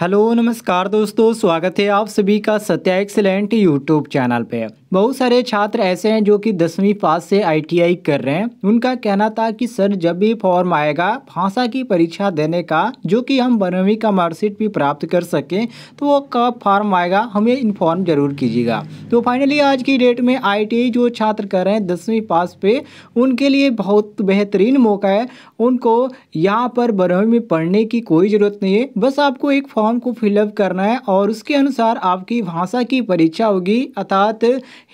hello नमस्कार दोस्तों स्वागत है आप सभी का सत्या एक्सलेंट यूट्यूब चैनल पे बहुत सारे छात्र ऐसे हैं जो कि दसवीं पास से आईटीआई कर रहे हैं उनका कहना था कि सर जब भी फॉर्म आएगा भाषा की परीक्षा देने का जो कि हम बारहवीं का मार्कशीट भी प्राप्त कर सकें तो वो कब फॉर्म आएगा हमें इन्फॉर्म जरूर कीजिएगा तो फाइनली आज की डेट में आई जो छात्र कर रहे हैं दसवीं पास पे उनके लिए बहुत बेहतरीन मौका है उनको यहाँ पर बारहवीं में पढ़ने की कोई ज़रूरत नहीं है बस आपको एक फॉर्म को फिलअप करना है और उसके अनुसार आपकी भाषा की परीक्षा होगी अर्थात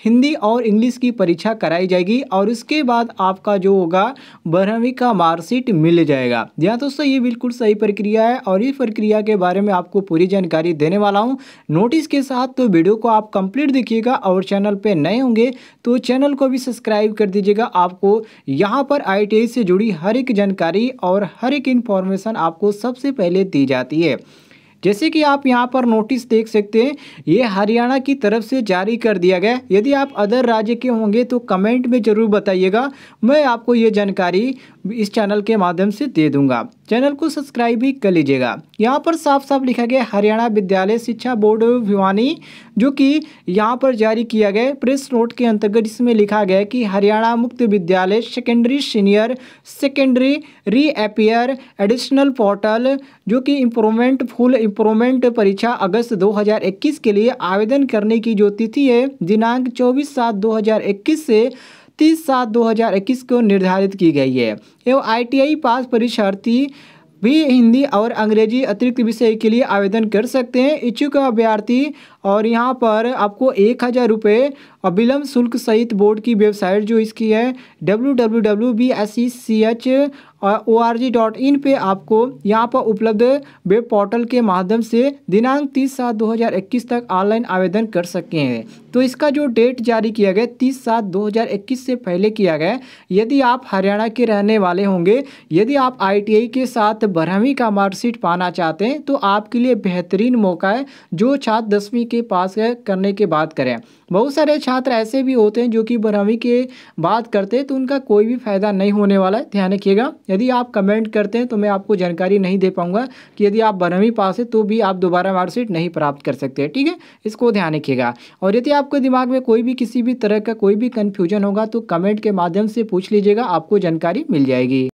हिंदी और इंग्लिश की परीक्षा कराई जाएगी और उसके बाद आपका जो होगा बारहवीं का मार्कशीट मिल जाएगा यहाँ दोस्तों ये बिल्कुल सही प्रक्रिया है और इस प्रक्रिया के बारे में आपको पूरी जानकारी देने वाला हूँ नोटिस के साथ तो वीडियो को आप कंप्लीट देखिएगा और चैनल पर नए होंगे तो चैनल को भी सब्सक्राइब कर दीजिएगा आपको यहाँ पर आई से जुड़ी हर एक जानकारी और हर एक इन्फॉर्मेशन आपको सबसे पहले दी जाती है जैसे कि आप यहाँ पर नोटिस देख सकते हैं ये हरियाणा की तरफ से जारी कर दिया गया यदि आप अदर राज्य के होंगे तो कमेंट में ज़रूर बताइएगा मैं आपको ये जानकारी इस चैनल के माध्यम से दे दूंगा चैनल को सब्सक्राइब भी कर लीजिएगा यहाँ पर साफ साफ लिखा गया हरियाणा विद्यालय शिक्षा बोर्ड भिवानी जो कि यहाँ पर जारी किया गया प्रेस नोट के अंतर्गत इसमें लिखा गया कि हरियाणा मुक्त विद्यालय secondary senior secondary reappear additional portal जो कि इम्प्रूवमेंट फुल इम्प्रूवमेंट परीक्षा अगस्त दो के लिए आवेदन करने की जो तिथि है दिनांक चौबीस सात दो से तीस सात दो हज़ार इक्कीस को निर्धारित की गई है एवं आईटीआई पास परीक्षार्थी भी हिंदी और अंग्रेजी अतिरिक्त विषय के लिए आवेदन कर सकते हैं इच्छुक अभ्यर्थी और यहाँ पर आपको एक हज़ार रुपये अविलंब शुल्क सहित बोर्ड की वेबसाइट जो इसकी है W W W B S C C H O R G dot in पर आपको यहाँ पर उपलब्ध वेब पोर्टल के माध्यम से दिनांक तीस सात दो हज़ार इक्कीस तक ऑनलाइन आवेदन कर सकते हैं तो इसका जो डेट जारी किया गया तीस सात दो से पहले किया गया यदि आप हरियाणा के रहने वाले होंगे यदि आप आई के साथ बारहवीं का मार्कशीट पाना चाहते हैं तो आपके लिए बेहतरीन मौका है जो छात्र दसवीं के पास करने के बाद करें बहुत सारे छात्र ऐसे भी होते हैं जो कि बारहवीं के बाद करते हैं तो उनका कोई भी फ़ायदा नहीं होने वाला है ध्यान रखिएगा यदि आप कमेंट करते हैं तो मैं आपको जानकारी नहीं दे पाऊंगा कि यदि आप बारहवीं पास है तो भी आप दोबारा मार्कशीट नहीं प्राप्त कर सकते ठीक है इसको ध्यान रखिएगा और यदि आप आपके दिमाग में कोई भी किसी भी तरह का कोई भी कन्फ्यूजन होगा तो कमेंट के माध्यम से पूछ लीजिएगा आपको जानकारी मिल जाएगी